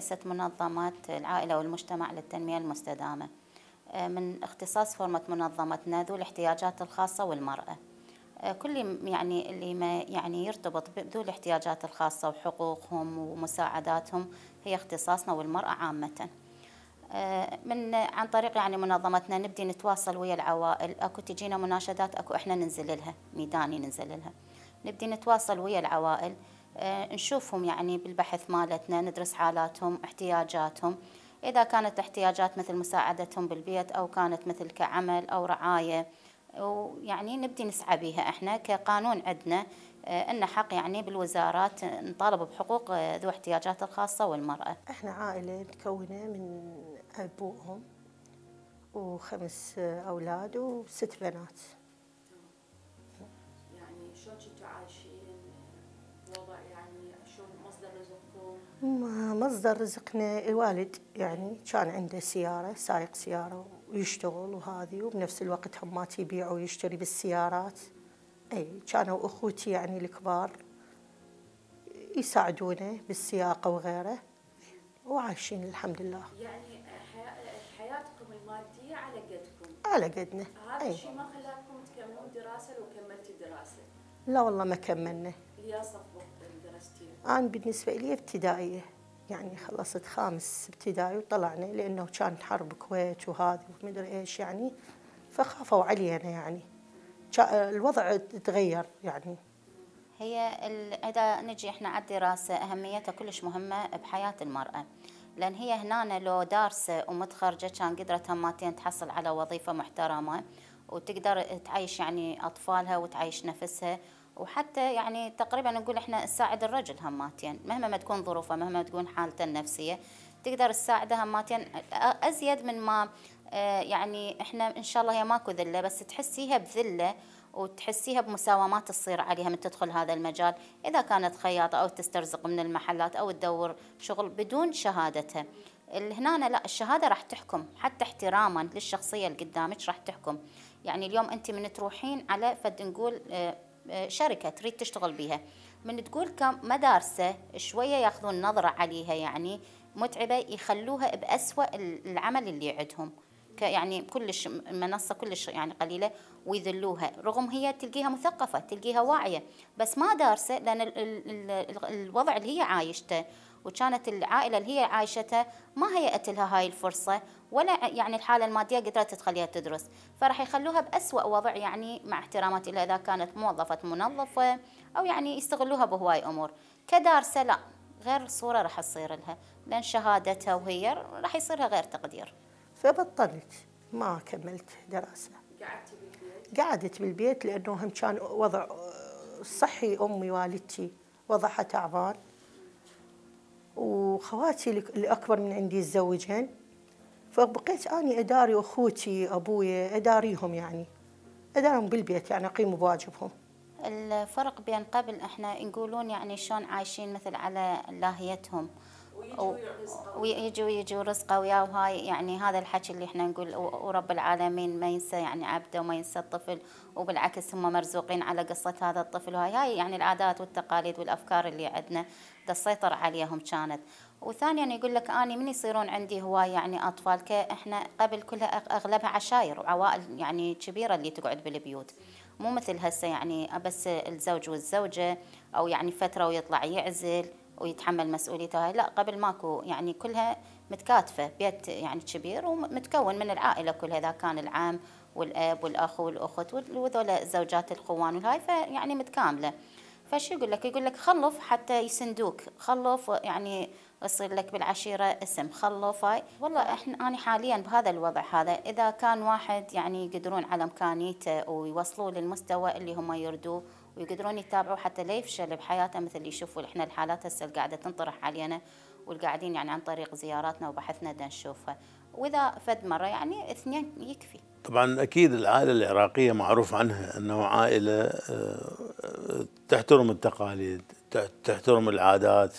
رئيسة منظمات العائلة والمجتمع للتنمية المستدامة آه، من اختصاص فورمة منظمتنا ذو الاحتياجات الخاصة والمرأة آه، كل يعني اللي ما يعني يرتبط بذو الاحتياجات الخاصة وحقوقهم ومساعداتهم هي اختصاصنا والمرأة عامة آه، من عن طريق يعني منظمتنا نبدي نتواصل ويا العوائل اكو تجينا مناشدات اكو احنا ننزل لها ميداني ننزل لها نبدي نتواصل ويا العوائل آه، نشوفهم يعني بالبحث مالتنا ندرس حالاتهم احتياجاتهم إذا كانت احتياجات مثل مساعدتهم بالبيت أو كانت مثل كعمل أو رعاية ويعني نبدي نسعى بها احنا كقانون عندنا آه، ان حق يعني بالوزارات نطالب بحقوق آه، ذو احتياجات الخاصه والمراه. احنا عائله مكونة من أبوهم وخمس اولاد وست بنات. مصدر رزقنا الوالد يعني كان عنده سيارة سايق سيارة ويشتغل وهذه وبنفس الوقت همات يبيع ويشتري بالسيارات أي كانوا أخوتي يعني الكبار يساعدونه بالسياقة وغيره وعايشين الحمد لله يعني حياتكم المادية على قدكم على قدنا هذا الشيء ما خلاكم تكملون دراسة لو كملتي دراسة لا والله ما كملنا يا صفا أنا بالنسبة لي ابتدائية يعني خلصت خامس ابتدائي وطلعنا لأنه كانت حرب كويت وهذه ومدري إيش يعني فخافوا علينا يعني الوضع تغير يعني هي اذا نجي احنا على الدراسه اهميتها كلش مهمه بحياه المراه لان هي هنا لو دارسه ومتخرجه كان قدرت هماتين تحصل على وظيفه محترمه وتقدر تعيش يعني اطفالها وتعيش نفسها وحتى يعني تقريبا نقول احنا نساعد الرجل هماتين مهما ما تكون ظروفه مهما تكون حالته النفسيه تقدر تساعده هماتين ازيد من ما آه، يعني احنا ان شاء الله هي ماكو ذله بس تحسيها بذله وتحسيها بمساومات تصير عليها من تدخل هذا المجال اذا كانت خياطه او تسترزق من المحلات او تدور شغل بدون شهادتها هنا لا الشهاده راح تحكم حتى احتراما للشخصيه اللي قدامك راح تحكم يعني اليوم انت من تروحين على فد نقول آه، شركه تريد تشتغل بيها من تقول مدارسه شويه ياخذون نظره عليها يعني متعبه يخلوها باسوا العمل اللي عندهم يعني كلش منصه كلش يعني قليله ويذلوها رغم هي تلقيها مثقفه تلقيها واعيه بس ما دارسه لان الوضع اللي هي عايشته وكانت العائله اللي هي عايشتها ما هيأت لها هاي الفرصه ولا يعني الحاله الماديه قدرت تخليها تدرس فراح يخلوها باسوا وضع يعني مع احتراماتي اذا كانت موظفه منظفه او يعني يستغلوها بهواي امور كدارسه لا غير صوره راح تصير لها لان شهادتها وهي راح يصيرها غير تقدير فبطلت ما كملت دراسه قعدتي بالبيت قعدت بالبيت لانه هم كان وضع صحي امي والدتي وضعها تعبان وخواتي الاكبر من عندي تزوجن فبقيت اني اداري اخوتي ابويا اداريهم يعني ادارهم بالبيت يعني اقيم بواجبهم الفرق بين قبل احنا نقولون يعني شلون عايشين مثل على لاهيتهم ويجي ويجي رزقه وياه وهاي يعني هذا الحكي اللي احنا نقول ورب العالمين ما ينسى يعني عبده وما ينسى الطفل وبالعكس هم مرزوقين على قصة هذا الطفل وهاي هاي يعني العادات والتقاليد والأفكار اللي عندنا تسيطر عليهم كانت وثانيا يعني يقول لك اني من يصيرون عندي هواي يعني اطفال احنا قبل كلها اغلبها عشاير وعوائل يعني كبيره اللي تقعد بالبيوت مو مثل هسه يعني بس الزوج والزوجه او يعني فتره ويطلع يعزل ويتحمل مسؤوليته هاي لا قبل ماكو يعني كلها متكاتفه بيت يعني كبير ومتكون من العائله كلها اذا كان العم والاب والاخ والاخت وذولا الزوجات القوان والهاي فيعني متكامله فشو يقول لك يقول لك خلف حتى يسندوك خلف يعني يصير لك بالعشيرة اسم خلوفاي والله احنا أنا حاليا بهذا الوضع هذا إذا كان واحد يعني يقدرون على إمكانيته ويوصلوا للمستوى اللي هم يردوه ويقدرون يتابعوا حتى لا يفشل بحياته مثل اللي يشوفوا احنا الحالات هسه اللي قاعده تنطرح علينا والقاعدين يعني عن طريق زياراتنا وبحثنا دا نشوفها واذا فد مره يعني اثنين يكفي طبعا اكيد العائله العراقيه معروف عنها انه عائله آه، آه، تحترم التقاليد تحترم العادات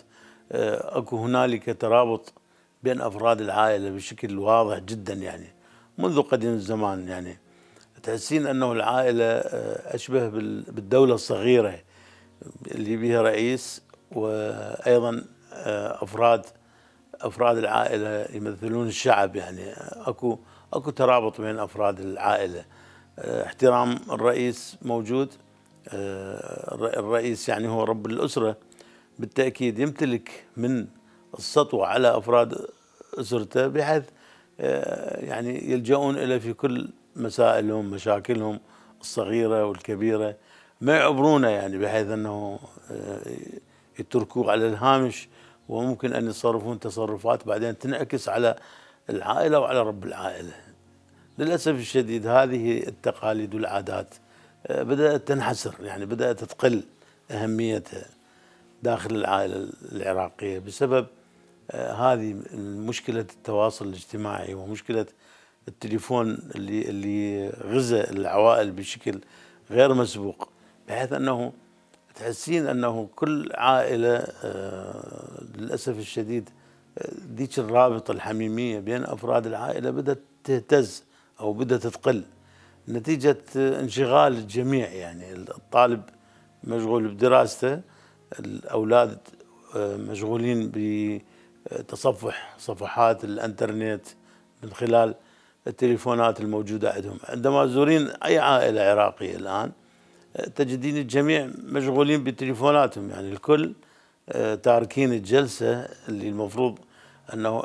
آه، اكو هنالك ترابط بين افراد العائله بشكل واضح جدا يعني منذ قديم الزمان يعني تحسين انه العائله آه، اشبه بالدوله الصغيره اللي بها رئيس وايضا آه، افراد افراد العائله يمثلون الشعب يعني اكو اكو ترابط بين افراد العائله احترام الرئيس موجود الرئيس يعني هو رب الاسره بالتأكيد يمتلك من السطوة على أفراد أسرته بحيث آه، يعني يلجؤون إليه في كل مسائلهم مشاكلهم الصغيرة والكبيرة ما يعبرونه يعني بحيث أنه آه، يتركوه على الهامش وممكن أن يتصرفون تصرفات بعدين تنعكس على العائلة وعلى رب العائلة للأسف الشديد هذه التقاليد والعادات آه، بدأت تنحسر يعني بدأت تقل أهميتها داخل العائله العراقيه بسبب آه، هذه مشكله التواصل الاجتماعي ومشكله التليفون اللي اللي غزا العوائل بشكل غير مسبوق بحيث انه تحسين انه كل عائله آه، للاسف الشديد ذيك آه، الرابطه الحميميه بين افراد العائله بدات تهتز او بدات تقل نتيجه انشغال الجميع يعني الطالب مشغول بدراسته الاولاد آه، مشغولين بتصفح صفحات الانترنت من خلال التليفونات الموجوده عندهم، عندما تزورين اي عائله عراقيه الان آه، تجدين الجميع مشغولين بتليفوناتهم يعني الكل آه، تاركين الجلسه اللي المفروض انه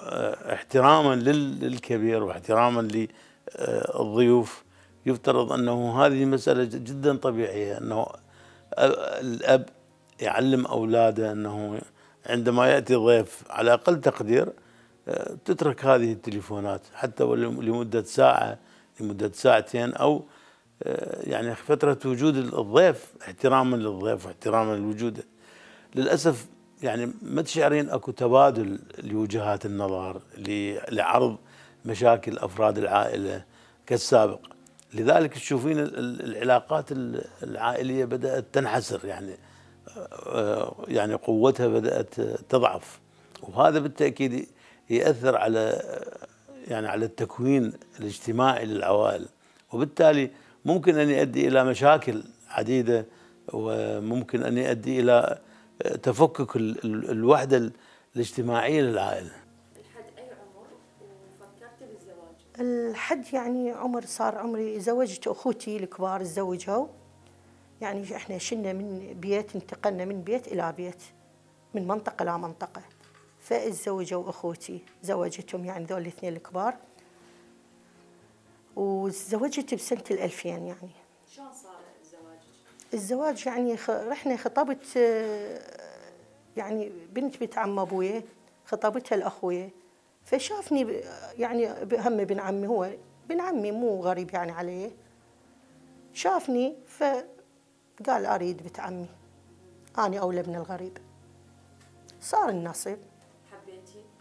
احتراما للكبير واحتراما للضيوف يفترض انه هذه مساله جدا طبيعيه انه الاب يعلم أولاده أنه عندما يأتي ضيف على أقل تقدير آه، تترك هذه التليفونات حتى لمدة ساعة لمدة ساعتين أو آه، يعني فترة وجود الضيف احتراما للضيف واحتراما لوجوده للأسف يعني ما تشعرين أكو تبادل لوجهات النظر لعرض مشاكل أفراد العائلة كالسابق لذلك تشوفين العلاقات العائلية بدأت تنحسر يعني يعني قوتها بدات تضعف وهذا بالتاكيد ياثر على يعني على التكوين الاجتماعي للعوائل وبالتالي ممكن ان يؤدي الى مشاكل عديده وممكن ان يؤدي الى تفكك الوحده الاجتماعيه للعائله. لحد اي عمر فكرتي بالزواج؟ الحد يعني عمر صار عمري زوجت اخوتي الكبار تزوجوا يعني احنا شلنا من بيت انتقلنا من بيت الى بيت من منطقه الى منطقه فاتزوجوا اخوتي زوجتهم يعني ذول الاثنين الكبار وتزوجت بسنه ال 2000 يعني شلون صار الزواج؟ الزواج يعني رحنا خطبت يعني بنت بنت عم ابويا خطبتها لاخويا فشافني يعني هم بن عمي هو بن عمي مو غريب يعني عليه شافني ف قال أريد بنت عمي أنا أولى من الغريب صار النصيب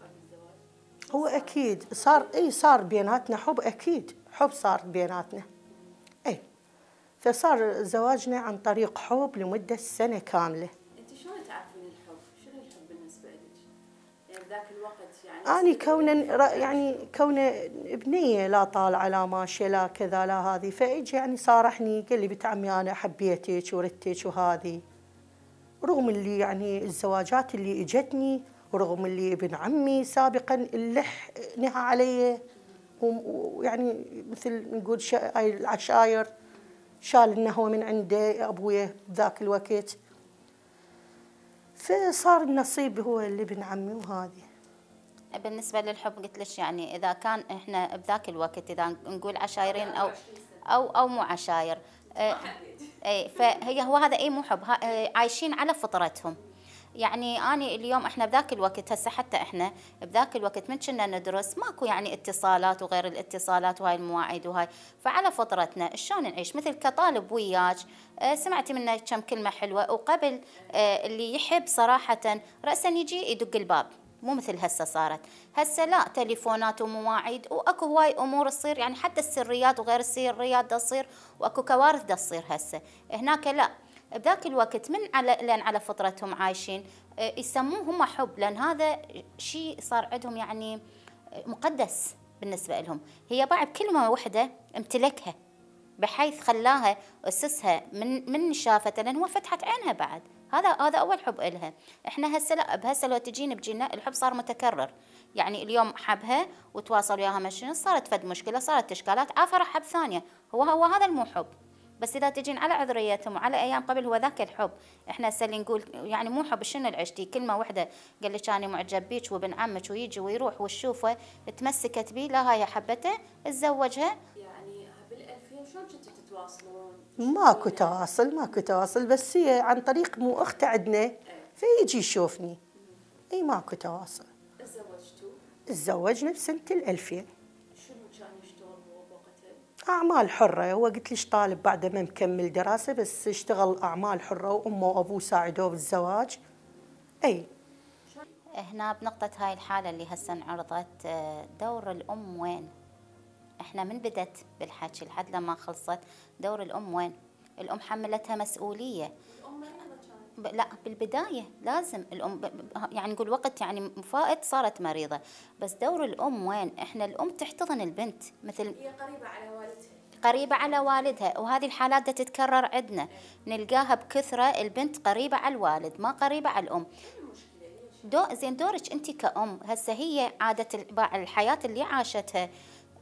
طيب هو أكيد صار إي صار بيناتنا حب أكيد حب صار بيناتنا إي فصار زواجنا عن طريق حب لمدة سنة كاملة ذاك الوقت يعني اني كون يعني, يعني كون بنيه لا طالعه لا ماشيه لا كذا لا هذه فاجى يعني صارحني قال لي بنت عمي انا يعني حبيتك وردتك وهذه رغم اللي يعني الزواجات اللي اجتني ورغم اللي ابن عمي سابقا اللح نهى علي ويعني مثل نقول العشاير شال انه هو من عنده ابويه بذاك الوقت فصار النصيب هو اللي ابن عمي وهذه بالنسبة للحب قلت لك يعني إذا كان إحنا بذاك الوقت إذا نقول عشايرين أو أو أو مو عشاير اي إيه، فهي هو هذا اي مو حب إيه، عايشين على فطرتهم يعني اني اليوم احنا بذاك الوقت هسه حتى احنا بذاك الوقت من كنا ندرس ماكو يعني اتصالات وغير الاتصالات وهاي المواعيد وهاي فعلى فطرتنا شلون نعيش مثل كطالب وياك آه، سمعتي منه كم كلمه حلوه وقبل آه، اللي يحب صراحه راسا يجي يدق الباب مو مثل هسه صارت هسه لا تليفونات ومواعيد واكو هواي امور تصير يعني حتى السريات وغير السريات تصير واكو كوارث تصير هسه هناك لا بذاك الوقت من على لان على فطرتهم عايشين آه، يسموه هم حب لان هذا شيء صار عندهم يعني آه، مقدس بالنسبه لهم هي بعد كلمه واحده امتلكها بحيث خلاها اسسها من من شافته لان هو فتحت عينها بعد هذا هذا اول حب إلها احنا هسه لا بهسه لو تجينا بجينا الحب صار متكرر يعني اليوم حبها وتواصل وياها مشين صارت فد مشكله صارت اشكالات عافرة حب ثانيه هو هو هذا المو حب بس اذا تجين على عذريتهم وعلى ايام قبل هو ذاك الحب احنا هسه اللي نقول يعني مو حب شنو العشتي كلمه واحده قال لك انا معجب بيك وابن عمك ويجي ويروح وتشوفه تمسكت بيه لا هاي حبته تزوجها يعني بال2000 شلون كنتوا تتواصلون؟ ماكو تواصل ماكو تواصل بس هي عن طريق مو اخت عندنا فيجي يشوفني اي ماكو تواصل تزوجتوا؟ تزوجنا بسنه ال 2000 أعمال حرة هو قلت ليش طالب بعد ما مكمل دراسة بس اشتغل أعمال حرة وأمه وأبوه ساعدوه بالزواج أي هنا بنقطة هاي الحالة اللي هسه انعرضت آه، دور الأم وين؟ احنا من بدت بالحكي لحد لما خلصت دور الأم وين؟ الأم حملتها مسؤولية الأم لا بالبدايه لازم الام يعني نقول وقت يعني فائت صارت مريضه بس دور الام وين احنا الام تحتضن البنت مثل هي قريبه على والدها قريبة على والدها وهذه الحالات تتكرر عندنا نلقاها بكثرة البنت قريبة على الوالد ما قريبة على الأم دو زين دورك أنت كأم هسه هي عادة الحياة اللي عاشتها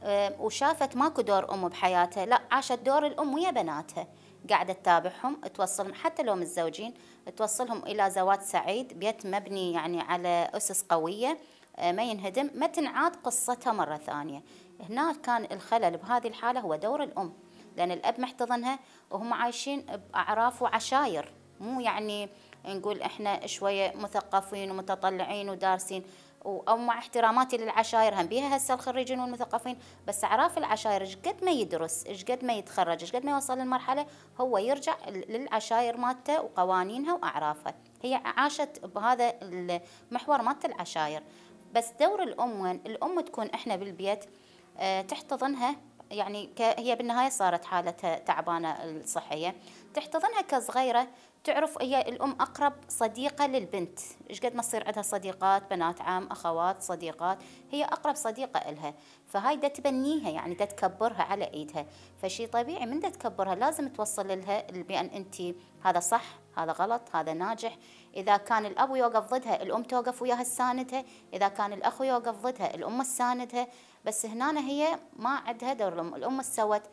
آه، وشافت ماكو دور أم بحياتها لا عاشت دور الأم ويا بناتها قاعدة تتابعهم توصلهم حتى لو متزوجين توصلهم إلى زواج سعيد بيت مبني يعني على أسس قوية آه، ما ينهدم ما تنعاد قصتها مرة ثانية هنا كان الخلل بهذه الحالة هو دور الأم لأن الأب محتضنها وهم عايشين بأعراف وعشاير مو يعني نقول احنا شويه مثقفين ومتطلعين ودارسين او مع احتراماتي للعشائر هم بيها هسه الخريجين والمثقفين بس اعراف العشائر ايش قد ما يدرس ايش قد ما يتخرج ايش قد ما يوصل للمرحله هو يرجع للعشائر مالته وقوانينها واعرافها هي عاشت بهذا المحور مالت العشائر بس دور الام وين الام تكون احنا بالبيت آه، تحتضنها يعني هي بالنهايه صارت حالتها تعبانه الصحيه تحتضنها كصغيره تعرف هي الام اقرب صديقه للبنت ايش قد ما تصير عندها صديقات بنات عم اخوات صديقات هي اقرب صديقه لها فهاي دا تبنيها يعني دا تكبرها على ايدها فشي طبيعي من دا تكبرها لازم توصل لها بان انت هذا صح هذا غلط هذا ناجح اذا كان الاب يوقف ضدها الام توقف وياها تساندها اذا كان الاخ يوقف ضدها الام تساندها بس هنا هي ما عندها دور الام الام سوت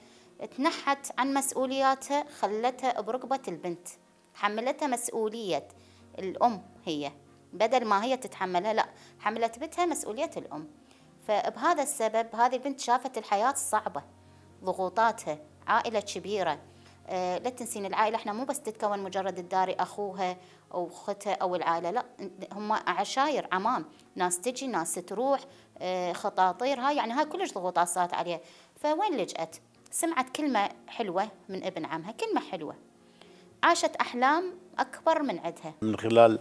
تنحت عن مسؤولياتها خلتها بركبه البنت حملتها مسؤولية الأم هي بدل ما هي تتحملها لا حملت بنتها مسؤولية الأم فبهذا السبب هذه البنت شافت الحياة الصعبة ضغوطاتها عائلة كبيرة أه لا تنسين العائلة احنا مو بس تتكون مجرد الداري أخوها أو أختها أو العائلة لا هم عشاير عمام ناس تجي ناس تروح أه خطاطير هاي يعني هاي كلش ضغوطات صارت عليها فوين لجأت سمعت كلمة حلوة من ابن عمها كلمة حلوة عاشت أحلام أكبر من عدها من خلال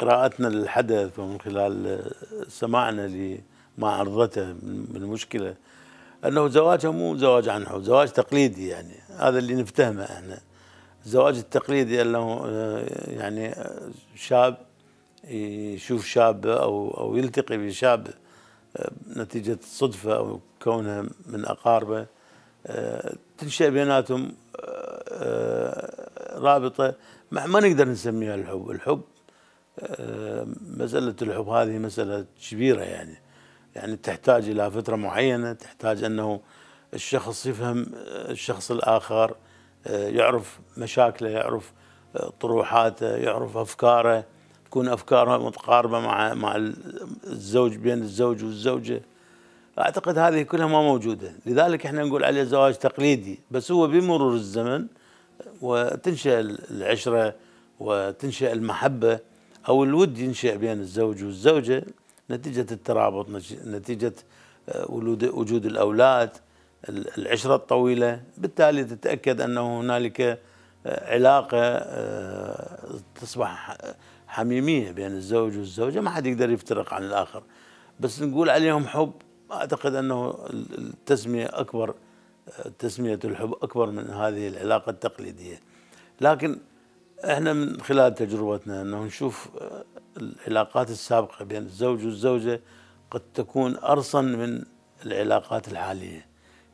قراءتنا للحدث ومن خلال سماعنا لما عرضته من مشكلة أنه زواجها مو زواج عن حب زواج تقليدي يعني هذا اللي نفتهمه احنا الزواج التقليدي أنه يعني شاب يشوف شاب أو, أو يلتقي بشاب نتيجة صدفة أو كونها من أقاربه تنشأ بيناتهم رابطه ما نقدر نسميها الحب، الحب آه، مساله الحب هذه مساله كبيره يعني يعني تحتاج الى فتره معينه، تحتاج انه الشخص يفهم آه، الشخص الاخر آه، يعرف مشاكله، يعرف طروحاته، يعرف افكاره، تكون افكاره متقاربه مع مع الزوج بين الزوج والزوجه. اعتقد هذه كلها ما موجوده، لذلك احنا نقول عليه زواج تقليدي، بس هو بمرور الزمن وتنشأ العشرة وتنشأ المحبة أو الود ينشأ بين الزوج والزوجة نتيجة الترابط نتيجة آه، وجود الأولاد العشرة الطويلة بالتالي تتأكد أنه هنالك آه، علاقة آه، تصبح حميمية بين الزوج والزوجة ما حد يقدر يفترق عن الآخر بس نقول عليهم حب أعتقد أنه التسمية أكبر تسمية الحب أكبر من هذه العلاقة التقليدية لكن احنا من خلال تجربتنا انه نشوف آه، العلاقات السابقة بين الزوج والزوجة قد تكون أرصن من العلاقات الحالية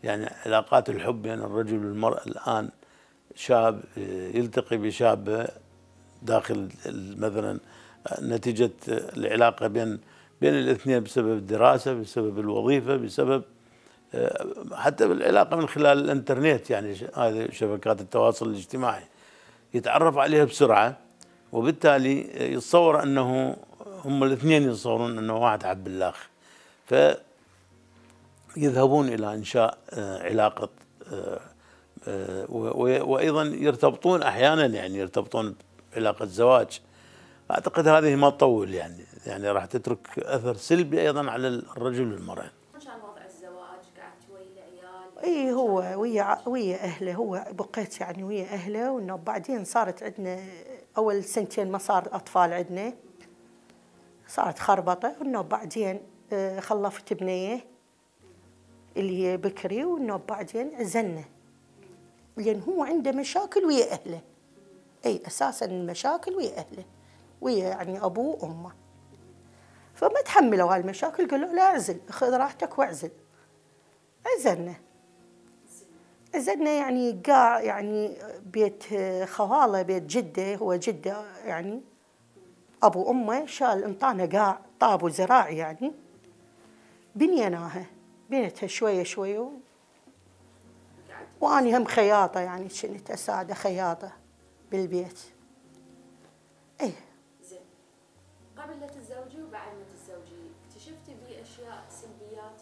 يعني علاقات الحب بين الرجل والمرأة الآن شاب آه، يلتقي بشابة داخل مثلا آه، نتيجة العلاقة بين بين الاثنين بسبب الدراسة بسبب الوظيفة بسبب حتى بالعلاقه من خلال الانترنت يعني هذه شبكات التواصل الاجتماعي يتعرف عليها بسرعه وبالتالي يتصور انه هم الاثنين يتصورون انه واحد عبد ف فيذهبون الى انشاء آه، علاقه آه، آه، وايضا يرتبطون احيانا يعني يرتبطون بعلاقه زواج اعتقد هذه ما تطول يعني يعني راح تترك اثر سلبي ايضا على الرجل والمراه اي هو ويا ويا اهله هو بقيت يعني ويا اهله وانه بعدين صارت عندنا اول سنتين ما صار اطفال عندنا صارت خربطه وانه بعدين آه، خلفت بنيه اللي هي بكري وانه بعدين عزلنا لان هو عنده مشاكل ويا اهله اي اساسا المشاكل ويا اهله ويا يعني ابوه وامه فما تحملوا هالمشاكل قالوا لا اعزل خذ راحتك واعزل عزلنا زدنا يعني قاع يعني بيت خواله بيت جده هو جده يعني ابو امه شال انطانا قاع طاب زراعي يعني بنيناها بنتها شويه شويه واني هم خياطه يعني كنت اساعده خياطه بالبيت ايه زين قبل لا تتزوجي وبعد ما تتزوجي اكتشفتي بي اشياء سلبيات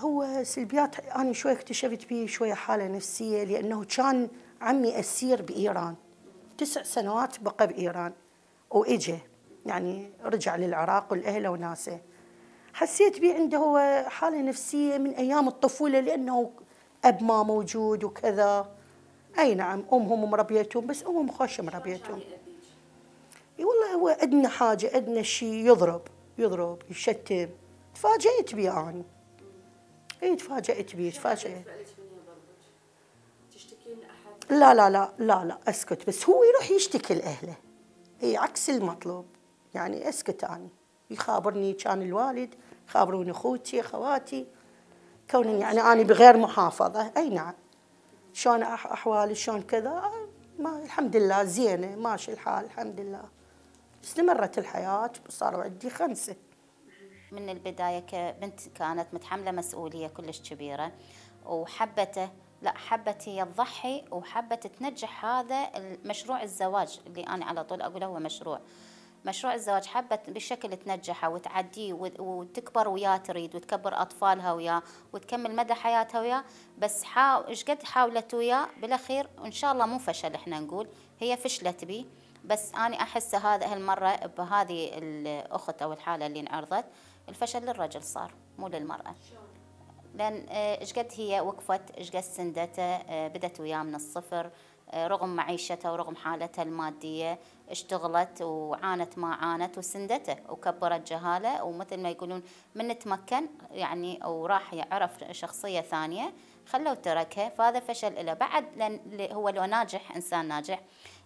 هو سلبيات أنا شوي اكتشفت به شوية حالة نفسية لأنه كان عمي أسير بإيران تسع سنوات بقى بإيران وإجا يعني رجع للعراق والأهله وناسه حسيت بيه عنده هو حالة نفسية من أيام الطفولة لأنه أب ما موجود وكذا أي نعم أمهم مربيتهم بس أمهم خوش مربيتهم اي والله هو أدنى حاجة أدنى شيء يضرب يضرب يشتم تفاجئت بيه أنا اي تفاجأت به تفاجأت لا لا لا لا لا اسكت بس هو يروح يشتكي لاهله اي عكس المطلوب يعني اسكت انا يخابرني كان الوالد يخابروني اخوتي اخواتي كوني طيب، يعني اني بغير محافظه اي نعم شلون احوالي شلون كذا ما الحمد لله زينه ماشي الحال الحمد لله استمرت الحياه صاروا عندي خمسه من البداية كبنت كانت متحملة مسؤولية كلش كبيرة وحبته لا حبت هي تضحي وحبت تنجح هذا مشروع الزواج اللي أنا على طول أقوله هو مشروع مشروع الزواج حبت بالشكل تنجحه وتعديه وتكبر وياه تريد وتكبر اطفالها وياه وتكمل مدى حياتها وياه بس حاو ايش قد حاولت وياه بالاخير إن شاء الله مو فشل احنا نقول هي فشلت بيه بس انا احس هذا هالمره بهذه الاخت او الحاله اللي انعرضت الفشل للرجل صار مو للمرأة لأن آه، إيش قد هي وقفت إيش قد سندته آه، بدت وياه من الصفر آه، رغم معيشتها ورغم حالتها المادية اشتغلت وعانت ما عانت وسندته وكبرت جهالة ومثل ما يقولون من تمكن يعني أو راح يعرف شخصية ثانية خلوا تركها فهذا فشل له بعد لأن هو لو ناجح إنسان ناجح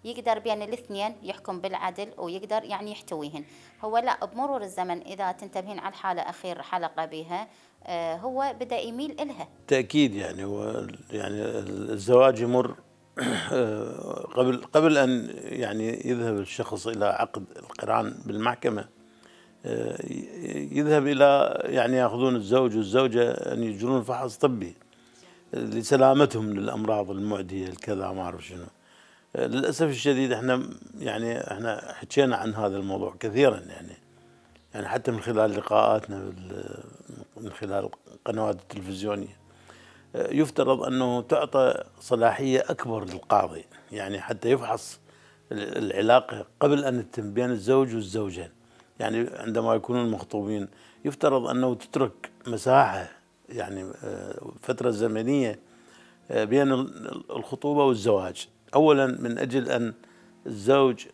يقدر بين الاثنين يحكم بالعدل ويقدر يعني يحتويهن هو لا بمرور الزمن إذا تنتبهين على الحالة أخير حلقة بها آه، هو بدأ يميل إلها تأكيد يعني هو يعني الزواج يمر آه، قبل قبل أن يعني يذهب الشخص إلى عقد القران بالمحكمة آه، يذهب إلى يعني يأخذون الزوج والزوجة أن يجرون فحص طبي لسلامتهم من الأمراض المعدية الكذا ما أعرف شنو للاسف الشديد احنا يعني احنا حكينا عن هذا الموضوع كثيرا يعني يعني حتى من خلال لقاءاتنا من خلال القنوات التلفزيونيه يفترض انه تعطى صلاحيه اكبر للقاضي يعني حتى يفحص العلاقه قبل ان تتم بين الزوج والزوجه يعني عندما يكونون مخطوبين يفترض انه تترك مساحه يعني آه، فتره زمنيه آه، بين الخطوبه والزواج أولا من أجل أن الزوج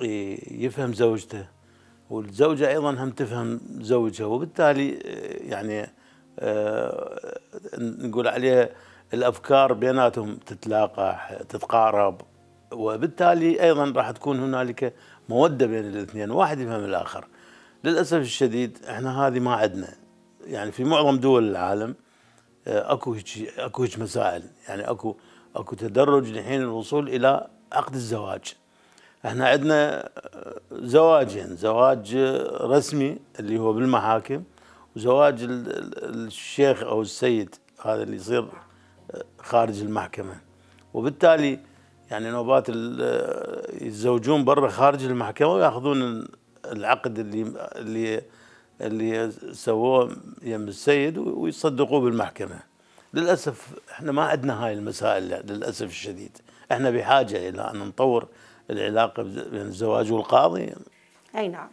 إيه، يفهم زوجته والزوجة أيضا هم تفهم زوجها وبالتالي إيه، يعني إيه، نقول عليها الأفكار بيناتهم تتلاقح تتقارب وبالتالي أيضا راح تكون هنالك مودة بين الاثنين واحد يفهم الآخر للأسف الشديد احنا هذه ما عندنا يعني في معظم دول العالم اكو هيك اكو هيك مسائل يعني اكو اكو تدرج لحين الوصول الى عقد الزواج احنا عندنا زواجين زواج رسمي اللي هو بالمحاكم وزواج الشيخ او السيد هذا اللي يصير آه، خارج المحكمه وبالتالي يعني نوبات آه، يتزوجون برا خارج المحكمه وياخذون العقد اللي اللي اللي سووه يم السيد ويصدقوه بالمحكمه للاسف احنا ما عندنا هاي المسائل للاسف الشديد احنا بحاجه الى ان نطور العلاقه بين الزواج والقاضي اي نعم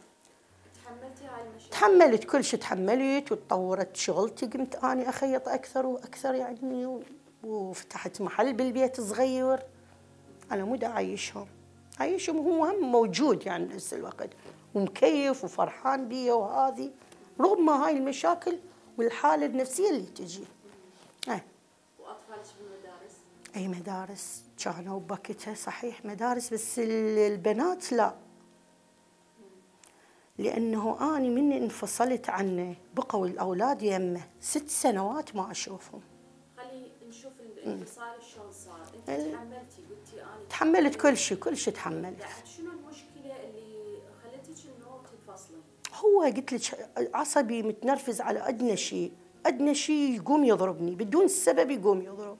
تحملت كل شيء تحملت وتطورت شغلتي قمت اني اخيط اكثر واكثر يعني وفتحت محل بالبيت صغير على مود اعيشهم عايشهم هو هم موجود يعني بنفس الوقت ومكيف وفرحان بي وهذه رغم هاي المشاكل والحاله النفسيه اللي تجي أي وأطفالك بالمدارس؟ أي مدارس إيه، كانوا بكتها صحيح مدارس بس البنات لا لأنه أنا من انفصلت عنه بقوا الأولاد يمه ست سنوات ما أشوفهم خلي نشوف الانفصال شلون صار أنت إيه. تحملتي قلتي أنا تحملت كل شيء كل شيء تحملت شنو المشكلة اللي خلتك إنه تنفصلي؟ هو قلت لك عصبي متنرفز على أدنى شيء ادنى شيء يقوم يضربني بدون سبب يقوم يضرب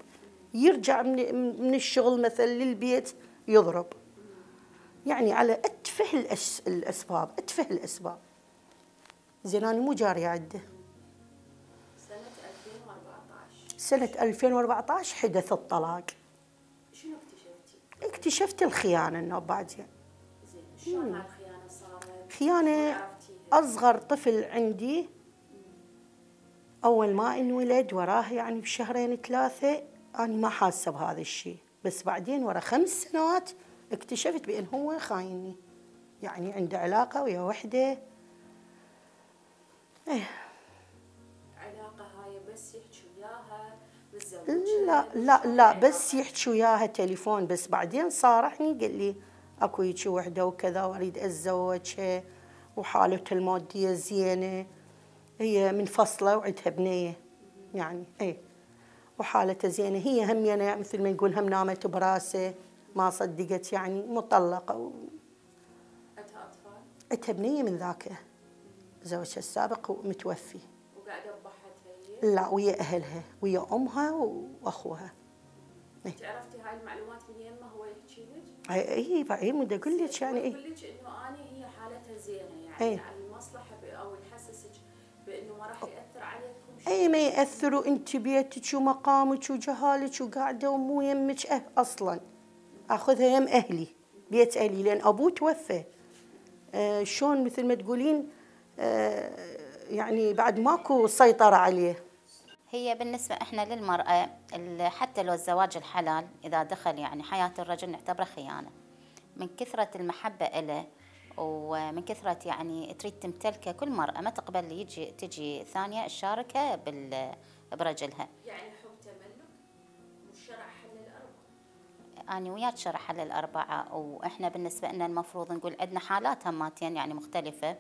يرجع من, من الشغل مثلا للبيت يضرب يعني على اتفه الأس الاسباب اتفه الاسباب زين انا مو جاريه عده سنه 2014 سنه 2014 حدث الطلاق شنو اكتشفتي؟ اكتشفت الخيانه انه بعدين يعني. زين شلون الخيانه صارت؟ خيانه اصغر طفل عندي أول ما انولد وراه يعني بشهرين ثلاثة أنا ما حاسة بهذا الشيء بس بعدين ورا خمس سنوات اكتشفت بأن هو خايني يعني عنده علاقة ويا وحدة ايه علاقة هاي بس يحكي وياها لا لا لا بس يحكي وياها تليفون بس بعدين صارحني قال لي اكو هيجي وحده وكذا واريد اتزوجها وحالته الماديه زينه هي منفصله وعندها بنيه يعني اي وحالتها زينه هي هم أنا يعني مثل ما يقول هم نامت براسه ما صدقت يعني مطلقه و... اتها اطفال؟ اتها بنيه من ذاك زوجها السابق ومتوفي وقاعده ببحتها هي؟ لا ويا اهلها ويا امها واخوها إيه. انت ايه؟ عرفتي هاي المعلومات من يمه هو يحكي لك؟ اي اي اي بدي إيه، اقول لك يعني اي اقول لك انه اني هي حالتها زينه يعني ايه؟ على ما راح ياثر عليكم اي ما ياثروا انت بيتك ومقامك وجهالك وقاعده ومو يمك أه اصلا اخذها يم اهلي بيت اهلي لان ابوه توفى آه شلون مثل ما تقولين آه يعني بعد ماكو سيطره عليه هي بالنسبة احنا للمرأة حتى لو الزواج الحلال إذا دخل يعني حياة الرجل نعتبره خيانة من كثرة المحبة له ومن كثرة يعني تريد تمتلكه كل مرأة ما تقبل يجي تجي ثانية تشاركها بال برجلها. يعني حب تملك حل الأربعة. أنا وياك شرع حل الأربعة وإحنا بالنسبة لنا المفروض نقول عندنا حالات هماتين يعني مختلفة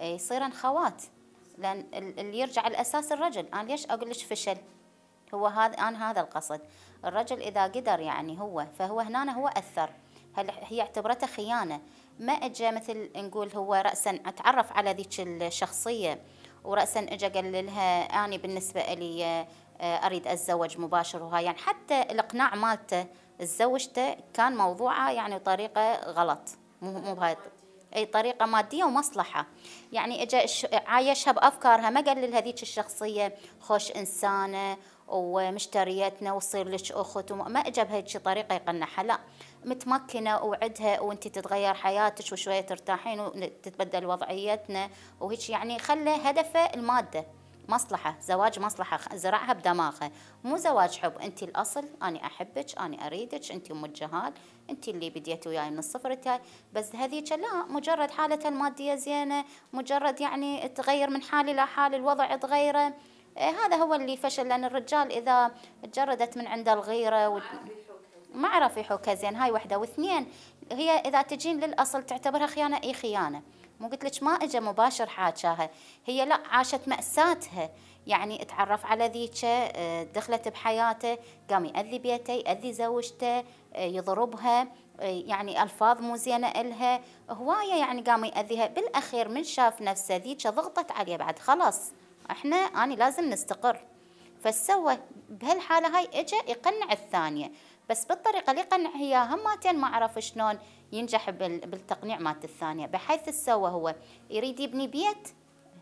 إيه، يصيرن خوات لأن اللي يرجع الأساس الرجل أنا ليش أقول لك فشل؟ هو هذا أنا هذا القصد الرجل إذا قدر يعني هو فهو هنا هو أثر هل هي اعتبرته خيانة ما اجى مثل نقول هو راسا اتعرف على ذيك الشخصيه وراسا اجى قال لها اني بالنسبه لي آه، اريد اتزوج مباشر وهاي يعني حتى الاقناع مالته تزوجته كان موضوعه يعني طريقه غلط مو مو بهاي اي طريقه ماديه ومصلحه يعني اجى عايشها بافكارها ما قال لها ذيك الشخصيه خوش انسانه ومشتريتنا وتصير لك اخت وما اجى بهيك طريقه يقنعها لا متمكنه وعدها وانت تتغير حياتك وشويه ترتاحين وتتبدل وضعيتنا وهيك يعني خلى هدفه الماده مصلحه زواج مصلحه زرعها بدماغه مو زواج حب انت الاصل انا احبك انا اريدك انت ام الجهال انت اللي بديتي وياي من الصفر تاعي بس هذيك لا مجرد حالتها الماديه زينه مجرد يعني تغير من حال الى حال الوضع تغيره إيه، هذا هو اللي فشل لان الرجال اذا تجردت من عنده الغيره و... ما اعرف يحوكها زين هاي وحده واثنين هي اذا تجين للاصل تعتبرها خيانه اي خيانه مو قلت لك ما اجى مباشر حاكاها هي لا عاشت ماساتها يعني اتعرف على ذيك آه، دخلت بحياته قام ياذي بيته ياذي زوجته آه، يضربها آه، يعني الفاظ مو زينه الها هوايه يعني قام ياذيها بالاخير من شاف نفسه ذيك ضغطت عليه بعد خلاص احنا اني لازم نستقر فسوى بهالحاله هاي اجى يقنع الثانيه بس بالطريقه اللي قنع هي هماتين ما عرف شلون ينجح بالتقنيع مالت الثانيه بحيث سوى هو يريد يبني بيت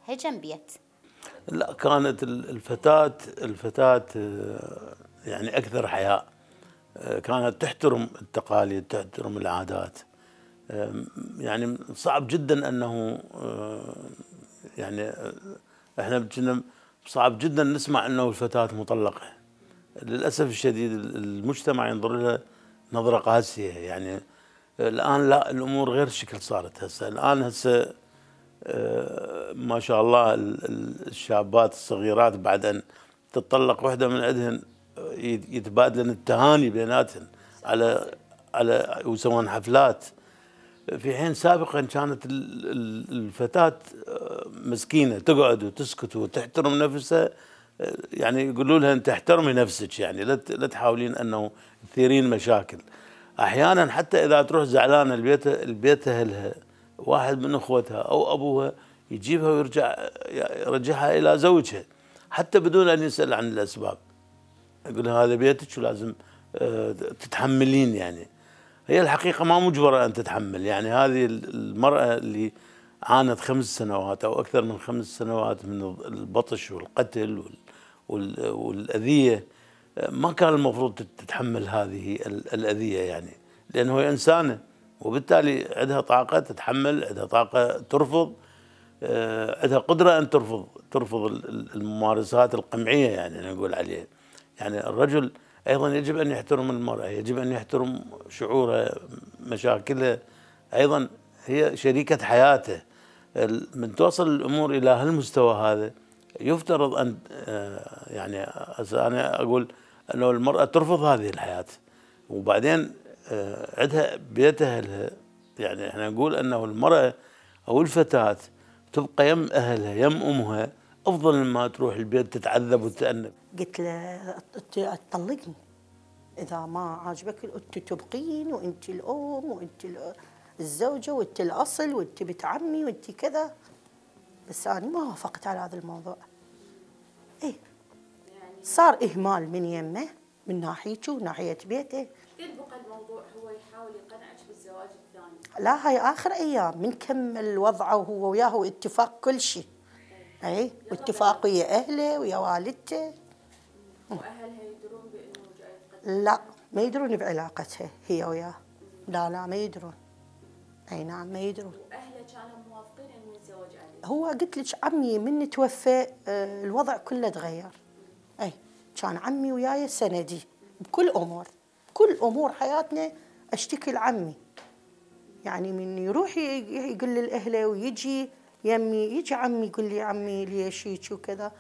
هجم بيت لا كانت الفتاه الفتاه آه، يعني اكثر حياء آه، كانت تحترم التقاليد تحترم العادات آه، يعني صعب جدا انه يعني احنا كنا صعب جدا نسمع انه الفتاه مطلقه للاسف الشديد المجتمع ينظر لها نظره قاسيه يعني الان لا الامور غير شكل صارت هسه الان هسه آه، ما شاء الله الشابات الصغيرات بعد ان تتطلق وحده من عندهن آه، يتبادلن التهاني بيناتهن على على ويسوون حفلات في حين سابقا كانت الفتاه آه، مسكينه تقعد وتسكت وتحترم نفسها يعني يقولوا لها انت احترمي نفسك يعني لا لا تحاولين انه تثيرين مشاكل احيانا حتى اذا تروح زعلانه البيت البيت اهلها واحد من اخوتها او ابوها يجيبها ويرجع يرجعها الى زوجها حتى بدون ان يسال عن الاسباب يقول هذا بيتك ولازم آه، تتحملين يعني هي الحقيقه ما مجبره ان تتحمل يعني هذه المراه اللي عانت خمس سنوات او اكثر من خمس سنوات من البطش والقتل وال والاذيه ما كان المفروض تتحمل هذه الاذيه يعني لانه هي انسانه وبالتالي عندها طاقه تتحمل عندها طاقه ترفض آه، عندها قدره ان ترفض ترفض الممارسات القمعيه يعني نقول عليه يعني الرجل ايضا يجب ان يحترم المراه يجب ان يحترم شعورها مشاكلها ايضا هي شريكه حياته من توصل الامور الى هالمستوى هذا يفترض ان آه، يعني انا اقول انه المراه ترفض هذه الحياه وبعدين آه، عندها بيت اهلها يعني احنا نقول انه المراه او الفتاه تبقى يم اهلها يم امها افضل ما تروح البيت تتعذب وتتانب قلت له تطلقني اذا ما عاجبك انت تبقين وانت الام وانت الزوجه وانت الاصل وانت بنت عمي وانت كذا بس أنا ما وافقت على هذا الموضوع إيه صار إهمال من يمه من ناحيته وناحية بيته كيف بقى الموضوع هو يحاول يقنعك بالزواج الثاني لا هاي آخر أيام من كمل وضعه وهو وياه واتفاق كل شيء اي إيه. واتفاق ويا اهله ويا والدته واهلها يدرون بانه جاي لا ما يدرون بعلاقتها هي وياه لا لا ما يدرون اي نعم ما يدرون واهله كانوا هو قلت لك عمي من توفى آه، الوضع كله تغير اي كان عمي وياي سندي بكل امور كل امور حياتنا اشتكي لعمي يعني من يروح يقول للاهله ويجي يمي يجي عمي يقول لي عمي ليش هيك وكذا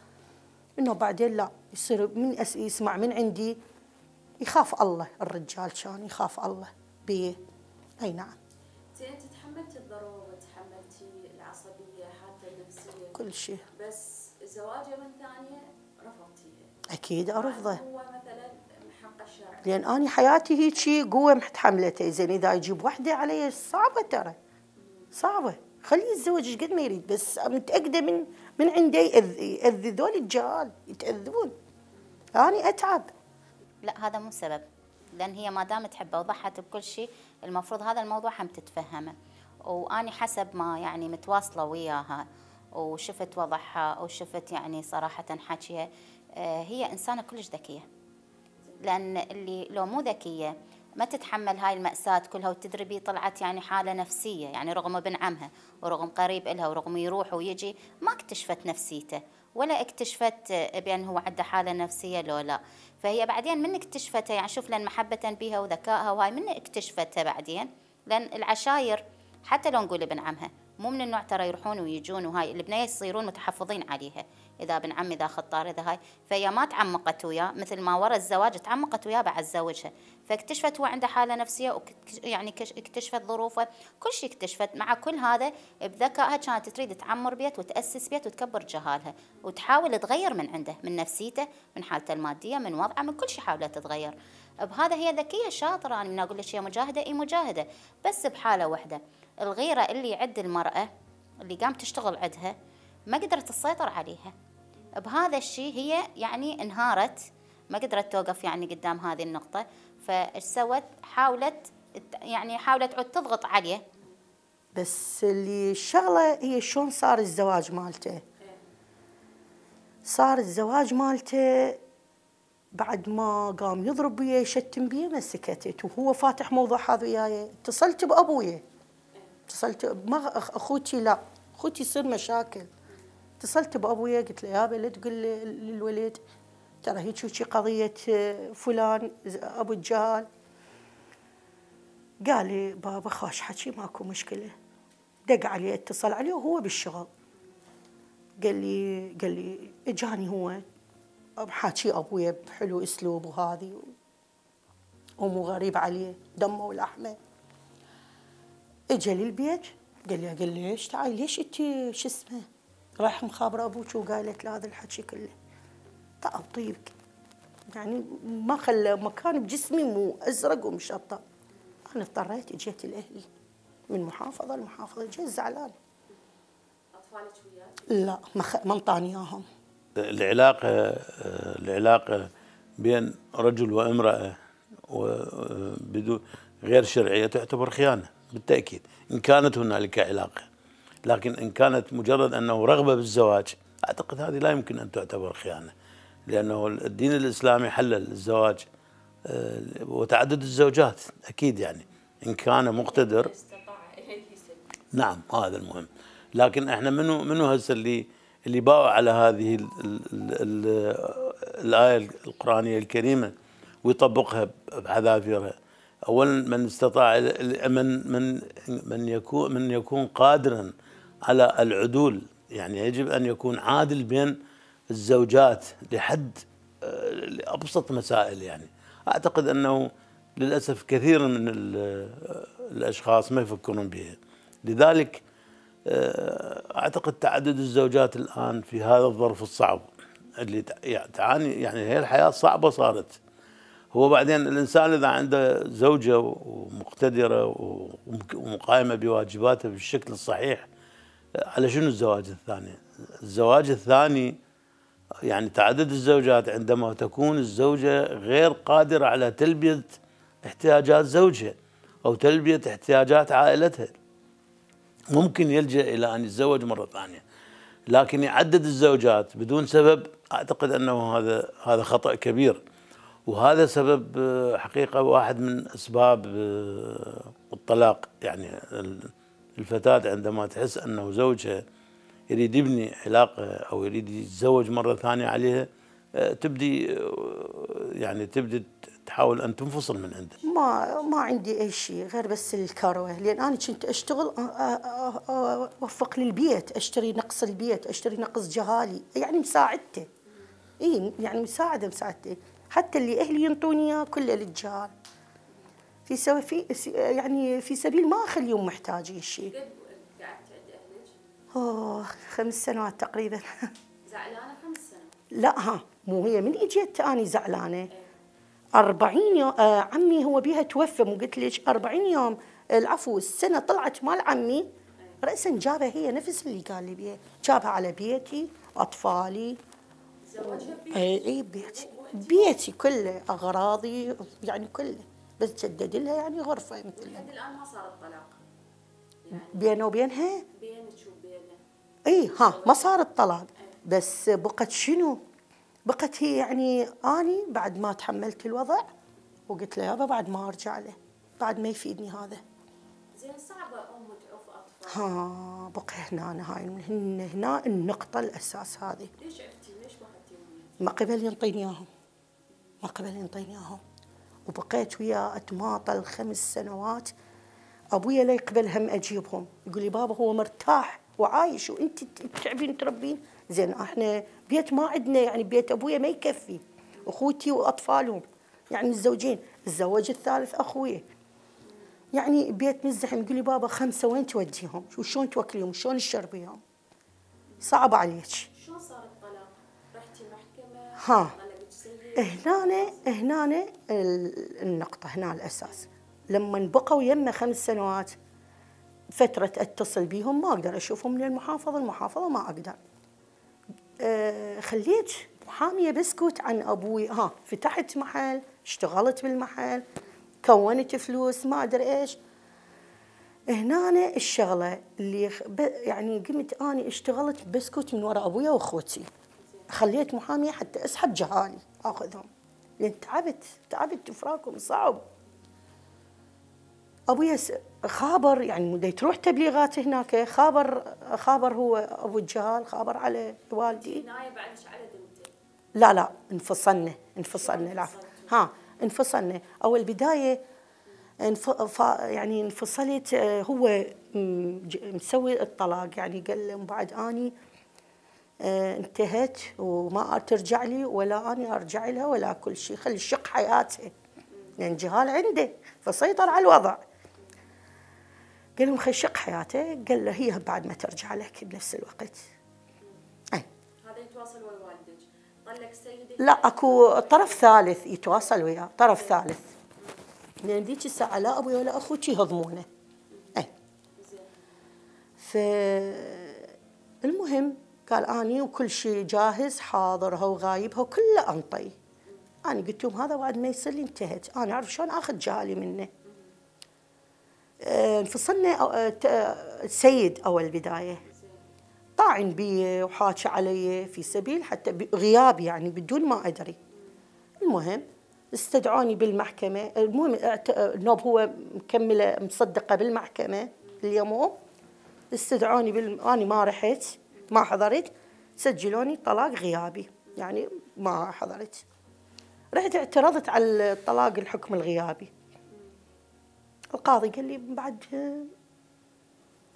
انه بعدين لا يصير من أس... يسمع من عندي يخاف الله الرجال كان يخاف الله بيه اي نعم زين كل شيء بس زواجه من ثانيه رفضتيه اكيد ارفضه يعني هو مثلا حق الشرع لان اني حياتي هيك قوه متحملته زين اذا يجيب وحده علي صعبه ترى صعبه خليه يتزوج ايش قد ما يريد بس متاكده من من عنده ياذي ياذي ذول الجهال يتاذون اني اتعب لا هذا مو سبب لان هي ما دام تحبه وضحت بكل شيء المفروض هذا الموضوع هم تتفهمه واني حسب ما يعني متواصله وياها وشفت وضعها وشفت يعني صراحة حكيها آه، هي إنسانة كلش ذكية لأن اللي لو مو ذكية ما تتحمل هاي المأساة كلها وتدري بي طلعت يعني حالة نفسية يعني رغم ابن عمها ورغم قريب إلها ورغم يروح ويجي ما اكتشفت نفسيته ولا اكتشفت بأنه هو عنده حالة نفسية لو لا فهي بعدين من اكتشفتها يعني شوف لأن محبة بها وذكائها وهاي من اكتشفتها بعدين لأن العشاير حتى لو نقول ابن عمها مو من النوع ترى يروحون ويجون وهاي البنيه يصيرون متحفظين عليها اذا ابن عمي اذا خطار اذا هاي فهي ما تعمقت وياه مثل ما ورا الزواج تعمقت وياه بعد زوجها فاكتشفت هو عنده حاله نفسيه يعني اكتشفت ظروفه كل شيء اكتشفت مع كل هذا بذكائها كانت تريد تعمر بيت وتاسس بيت وتكبر جهالها وتحاول تغير من عنده من نفسيته من حالته الماديه من وضعه من كل شيء حاولت تتغير بهذا هي ذكيه شاطره انا من اقول لك يا مجاهده اي مجاهده بس بحاله واحده الغيره اللي عند المراه اللي قام تشتغل عندها ما قدرت تسيطر عليها بهذا الشيء هي يعني انهارت ما قدرت توقف يعني قدام هذه النقطه فايش سوت حاولت يعني حاولت تعود تضغط عليه بس اللي الشغله هي شلون صار الزواج مالته صار الزواج مالته بعد ما قام يضرب بيه يشتم بيه ما سكتت وهو فاتح موضوع هذا وياي اتصلت بابويا اتصلت ما اخوتي لا اخوتي يصير مشاكل اتصلت بابويا قلت له يا لا تقول للولد ترى هيك وشي قضيه آه، فلان ابو الجهال قال لي بابا خوش حكي ماكو مشكله دق علي اتصل عليه وهو بالشغل قال لي قال لي اجاني هو حاكي ابويا بحلو اسلوب وهذه ومو غريب عليه دمه ولحمه اجى للبيت قال لي قال ليش تعالي ليش انت شو اسمه راح مخابره ابوك وقالت له هذا الحكي كله طاب طيب، طيبك يعني ما خلى مكان بجسمي مو ازرق ومشطه انا اضطريت اجيت لاهلي من محافظه لمحافظه جاي زعلان اطفالك وياك؟ لا ما خ... ما انطاني اياهم العلاقة العلاقة بين رجل وامرأة بدون غير شرعية تعتبر خيانة بالتأكيد إن كانت هنالك علاقة لكن إن كانت مجرد أنه رغبة بالزواج أعتقد هذه لا يمكن أن تعتبر خيانة لأنه الدين الإسلامي حلل الزواج آه، وتعدد الزوجات أكيد يعني إن كان مقتدر نعم هذا المهم لكن احنا منو منو هسه اللي اللي باعوا على هذه الآية القرآنية الكريمة ويطبقها بحذافيرها أولا من استطاع من من من يكون من يكون قادرا على العدول يعني يجب أن يكون عادل بين الزوجات لحد آه، لأبسط مسائل يعني أعتقد أنه للأسف كثير من الأشخاص ما يفكرون بها لذلك آه، اعتقد تعدد الزوجات الان في هذا الظرف الصعب اللي تعاني يعني هي الحياه صعبه صارت هو بعدين الانسان اذا عنده زوجه ومقتدره ومقايمه بواجباتها بالشكل الصحيح آه، على شنو الزواج الثاني؟ الزواج الثاني يعني تعدد الزوجات عندما تكون الزوجه غير قادره على تلبيه احتياجات زوجها او تلبيه احتياجات عائلتها ممكن يلجأ إلى أن يتزوج مرة ثانية لكن يعدد الزوجات بدون سبب أعتقد أنه هذا هذا خطأ كبير وهذا سبب آه، حقيقة واحد من أسباب آه، الطلاق يعني الفتاة عندما تحس أنه زوجها يريد يبني علاقة أو يريد يتزوج مرة ثانية عليها آه، تبدي يعني تبدي تحاول ان تنفصل من عنده؟ ما ما عندي اي شيء غير بس الكروه لان انا كنت اشتغل اوفق للبيت اشتري نقص البيت اشتري نقص جهالي يعني مساعدته اي يعني مساعده مساعدته حتى اللي اهلي ينطوني اياه كله للجهال في سوي في يعني في سبيل ما اخليهم محتاجين شيء اوه خمس سنوات تقريبا زعلانه خمس سنوات لا ها مو هي من اجيت اني زعلانه إيه. 40 يوم آه عمي هو بيها توفى مو قلت لك 40 يوم العفو السنه طلعت مال عمي راسا جابها هي نفس اللي قال لي بيها جابها على بيتي اطفالي زواجها اي إيه، بيتي بيتي كله اغراضي يعني كله بس جدد لها يعني غرفه مثل لحد الان ما صار الطلاق يعني بينه وبينها؟ بينك وبينه اي ها ما صار الطلاق بس بقت شنو؟ بقت هي يعني اني بعد ما تحملت الوضع وقلت له يابا بعد ما ارجع له بعد ما يفيدني هذا زين صعبه ام تعوف اطفال ها بقى هنا هاي هن هنا النقطه الاساس هذه ليش عرفتي ليش ما ما قبل ينطيني اياهم ما قبل ينطيني اياهم وبقيت وياه اتماطل خمس سنوات ابويا لا يقبل هم اجيبهم يقول لي بابا هو مرتاح وعايش وانت تتعبين تربين زين احنا بيت ما عندنا يعني بيت ابويا ما يكفي اخوتي واطفالهم يعني متزوجين تزوج الثالث اخوي يعني بيت مزدحم يقول لي بابا خمسه وين توديهم؟ وشلون توكليهم؟ وشلون تشربيهم؟ صعب عليك. شلون صار الطلاق؟ رحتي محكمه؟ ها هنا هنا النقطه هنا الاساس لما بقوا يمه خمس سنوات فتره اتصل بيهم ما اقدر اشوفهم من المحافظه المحافظه ما اقدر آه، خليت محاميه بسكوت عن أبوي ها فتحت محل اشتغلت بالمحل كونت فلوس ما أدري إيش هنا الشغلة اللي يعني قمت أني اشتغلت بسكوت من وراء أبويا وأخوتي خليت محامية حتى أسحب جهالي أخذهم لأن تعبت تعبت وفراقهم صعب أبويا خابر يعني مو تروح تبليغات هناك خابر خابر هو ابو الجهال خابر على والدي نايب على لا لا انفصلنا انفصلنا لا ها انفصلنا اول بدايه انف... ف... يعني انفصلت آه، هو مسوي الطلاق يعني قال له بعد اني آه، انتهت وما ترجع لي ولا اني ارجع لها ولا كل شيء خلي شق حياته لان يعني جهال عنده فسيطر على الوضع قال لهم خي شق حياته قال له هي بعد ما ترجع لك بنفس الوقت أي. هذا يتواصل ويا والدك لك سيدي لا اكو طرف ثالث يتواصل وياه طرف ثالث لان ذيك الساعه لا ابوي ولا اخوك يهضمونه اي ف المهم قال اني وكل شيء جاهز حاضرها وغايبها وكله انطي انا قلت لهم هذا بعد ما يصير لي انتهت انا اعرف شلون اخذ جهالي منه انفصلنا أه، أه، السيد أول بداية طاعن بي وحاكي علي في سبيل حتى غياب يعني بدون ما أدري المهم استدعوني بالمحكمة المهم أه، النوب هو مكملة مصدقة بالمحكمة اليوم استدعوني بال... أنا ما رحت ما حضرت سجلوني طلاق غيابي يعني ما حضرت رحت اعترضت على الطلاق الحكم الغيابي القاضي قال لي بعد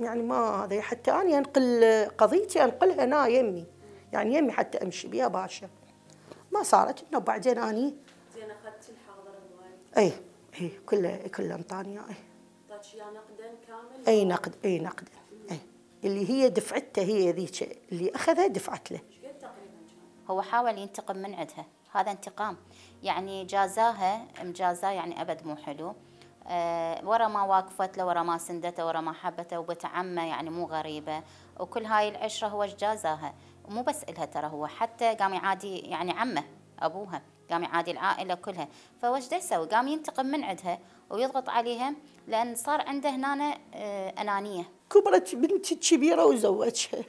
يعني ما هذا حتى أنا أنقل قضيتي أنقلها أنا يمي يعني يمي حتى أمشي بها باشا ما صارت إنه بعدين أني زين أخذت الحاضر الوالد إي إي كله كله انطاني إي طيب، يا نقدا كامل أي نقد أي نقدا أي اللي هي دفعته هي ذيك اللي أخذها دفعت له هو حاول ينتقم من عندها هذا انتقام يعني جازاها مجازاه يعني أبد مو حلو آه، ورا ما واقفت له ورا ما سندته ورا ما حبته وبت عمه يعني مو غريبه وكل هاي العشره هو جازاها مو بس إلها ترى هو حتى قام يعادي يعني عمه ابوها قام يعادي العائله كلها فوش يسوي قام ينتقم من عندها ويضغط عليها لان صار عنده هنا آه، انانيه كبرت بنتي كبيره وزوجها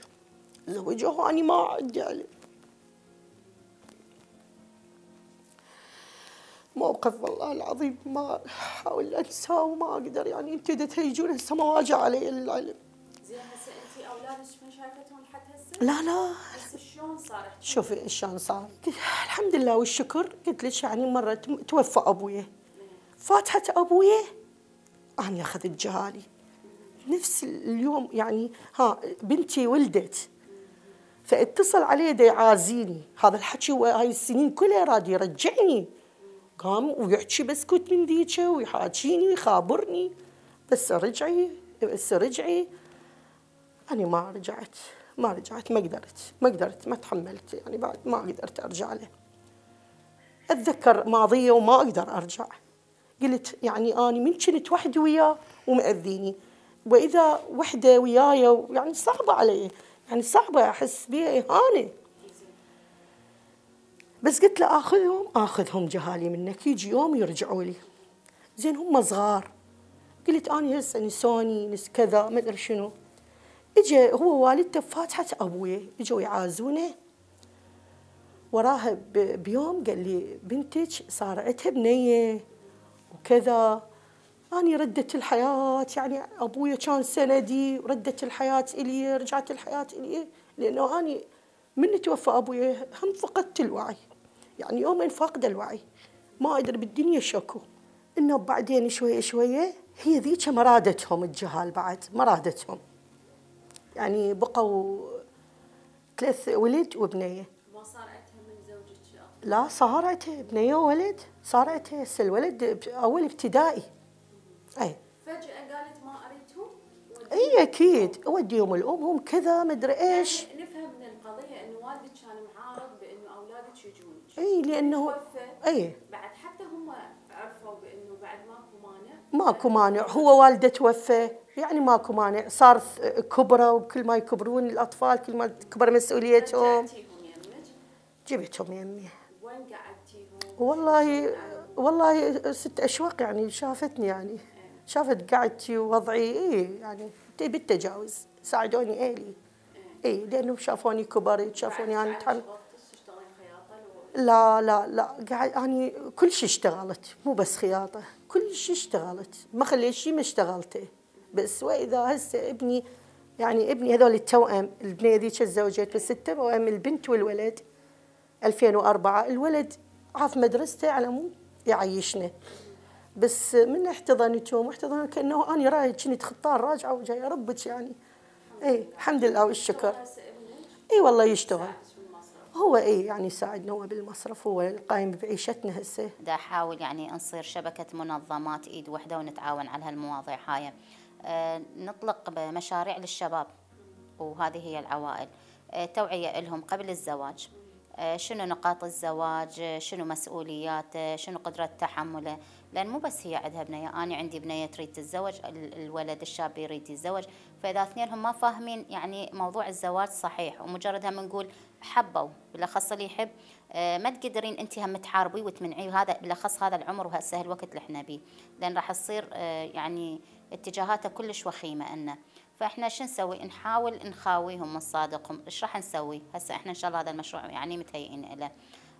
زوجها انا ما عندي عليه موقف والله العظيم ما احاول انساه وما اقدر يعني ابتدت هيجون هسه ما علي العلم. زين هسه انت اولادك ما شايفتهم لحد هسه؟ لا لا بس شلون صارت؟ شوفي شلون صار الحمد لله والشكر قلت لك يعني مره توفى ابوي فاتحه ابوي انا اخذت جهالي نفس اليوم يعني ها بنتي ولدت فاتصل علي دي يعازيني هذا الحكي وهاي السنين كلها راد يرجعني قام ويحكي بسكت من ديكه ويحاكيني ويخابرني بس رجعي بس رجعي أنا ما رجعت ما رجعت ما قدرت ما قدرت ما تحملت يعني بعد ما قدرت أرجع له أتذكر ماضية وما أقدر أرجع قلت يعني أنا من كنت وحدي وياه ومأذيني وإذا وحدة وياي يعني صعبة علي يعني صعبة أحس بها إهانة بس قلت له اخذهم اخذهم جهالي منك يجي يوم يرجعوا لي زين هم صغار قلت انا هسه نسوني نس كذا ما ادري شنو اجى هو والدته بفاتحه ابويه اجوا يعازونه وراها بيوم قال لي بنتك صار عندها بنيه وكذا اني ردت الحياة يعني أبويا كان سندي وردت الحياة إلي رجعت الحياة إلي لأنه اني من توفى ابوي هم فقدت الوعي يعني يومين فاقده الوعي ما ادري بالدنيا شكو انه بعدين شويه شويه هي ذيك مرادتهم الجهال بعد مرادتهم يعني بقوا ثلاث ولد وبنيه ما صارعتها من زوجك لا صارعتها بنيه وولد صارعتها هسه الولد اول ابتدائي اي فجاه قالت ما اريدهم اي اكيد اوديهم الام هم كذا مدري ايش يعني اي لانه اي بعد حتى هم عرفوا بانه بعد ماكو مانع ماكو مانع هو والده توفى يعني ماكو مانع صار كبرى وكل ما يكبرون الاطفال كل ما تكبر مسؤوليتهم جبتهم يمي وين قعدتيهم؟ والله والله ست اشواق يعني شافتني يعني إيه. شافت قعدتي ووضعي اي يعني بالتجاوز ساعدوني اهلي اي إيه، لانهم شافوني كبرت شافوني انا يعني لا لا لا قاعد اني كل شيء اشتغلت مو بس خياطه كل شيء اشتغلت ما خليت شيء ما اشتغلته بس واذا هسه ابني يعني ابني هذول التوأم البنيه ذيك تزوجت بس التوأم البنت والولد 2004 الولد عاف مدرسته على مو يعيشنا بس من احتضنته وما كانه انا رايد كنت خطار راجعه وجايه ربك يعني اي الحمد لله والشكر اي والله يشتغل هو اي يعني يساعدنا هو بالمصرف هو القائم بعيشتنا هسه دا احاول يعني نصير شبكه منظمات ايد وحده ونتعاون على هالمواضيع هاي أه نطلق مشاريع للشباب وهذه هي العوائل أه توعيه لهم قبل الزواج أه شنو نقاط الزواج آه، شنو مسؤولياته شنو قدرة تحمله لأن مو بس هي عندها بنية أنا عندي بنية تريد تتزوج الولد الشاب يريد يتزوج فإذا اثنينهم ما فاهمين يعني موضوع الزواج صحيح ومجرد هم نقول حبوا بالاخص اللي يحب آه، ما تقدرين انت هم تحاربي وتمنعيه وهذا بالاخص هذا العمر وهسه الوقت اللي احنا بيه لان راح تصير آه، يعني اتجاهاته كلش وخيمه انه فاحنا شو نسوي نحاول نخاويهم من صادقهم ايش راح نسوي هسه احنا ان شاء الله هذا المشروع يعني متهيئين له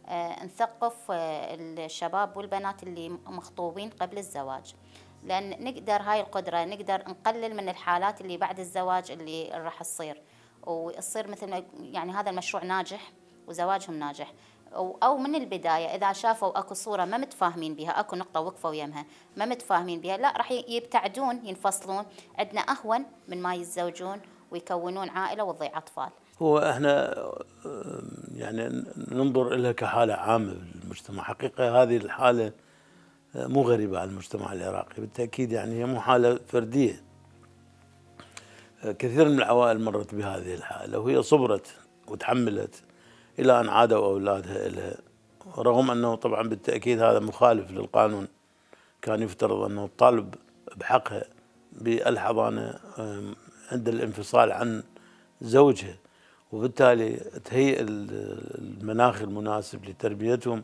آه نثقف آه، الشباب والبنات اللي مخطوبين قبل الزواج لان نقدر هاي القدره نقدر نقلل من الحالات اللي بعد الزواج اللي راح تصير ويصير مثل يعني هذا المشروع ناجح وزواجهم ناجح او من البدايه اذا شافوا اكو صوره ما متفاهمين بها اكو نقطه وقفوا يمها ما متفاهمين بها لا راح يبتعدون ينفصلون عندنا اهون من ما يتزوجون ويكونون عائله وتضيع اطفال هو احنا يعني ننظر لها كحاله عامه بالمجتمع حقيقه هذه الحاله مو غريبه على المجتمع العراقي بالتاكيد يعني هي مو حاله فرديه كثير من العوائل مرت بهذه الحالة وهي صبرت وتحملت إلى أن عادوا أولادها إليها رغم أنه طبعا بالتأكيد هذا مخالف للقانون كان يفترض أنه الطالب بحقها بالحضانة عند الانفصال عن زوجها وبالتالي تهيئ المناخ المناسب لتربيتهم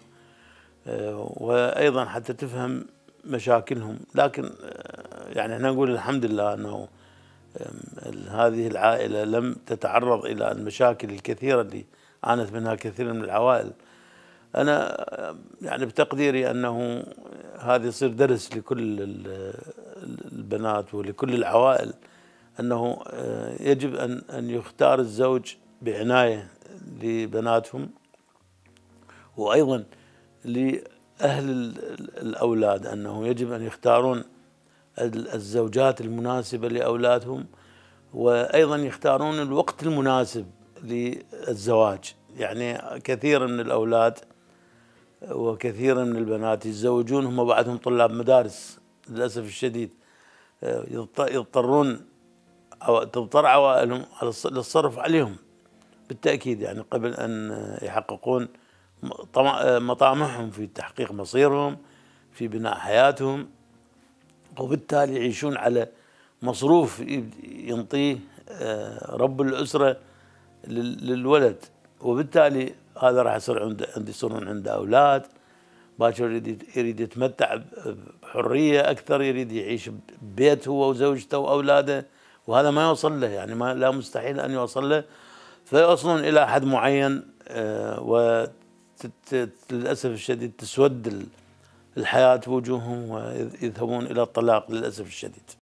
آه، وأيضا حتى تفهم مشاكلهم لكن آه، يعني احنا نقول الحمد لله أنه هذه العائلة لم تتعرض إلى المشاكل الكثيرة اللي عانت منها كثير من العوائل أنا يعني بتقديري أنه هذا يصير درس لكل البنات ولكل العوائل أنه أه، يجب أن أن يختار الزوج بعناية لبناتهم وأيضا لأهل الأولاد أنه يجب أن يختارون الزوجات المناسبة لأولادهم وأيضا يختارون الوقت المناسب للزواج يعني كثير من الأولاد وكثير من البنات يتزوجون هم بعدهم طلاب مدارس للأسف الشديد يضطرون أو تضطر عوائلهم للصرف عليهم بالتأكيد يعني قبل أن يحققون مطامحهم في تحقيق مصيرهم في بناء حياتهم وبالتالي يعيشون على مصروف ينطيه آه، رب الأسرة للولد وبالتالي هذا راح يصير عنده عند يصيرون عنده أولاد باكر يريد يريد يتمتع بحرية أكثر يريد يعيش ببيت هو وزوجته وأولاده وهذا ما يوصل له يعني ما لا مستحيل أن يوصل له فيوصلون إلى حد معين آه، وللأسف الشديد تسود الحياة وجوههم ويذهبون إلى الطلاق للأسف الشديد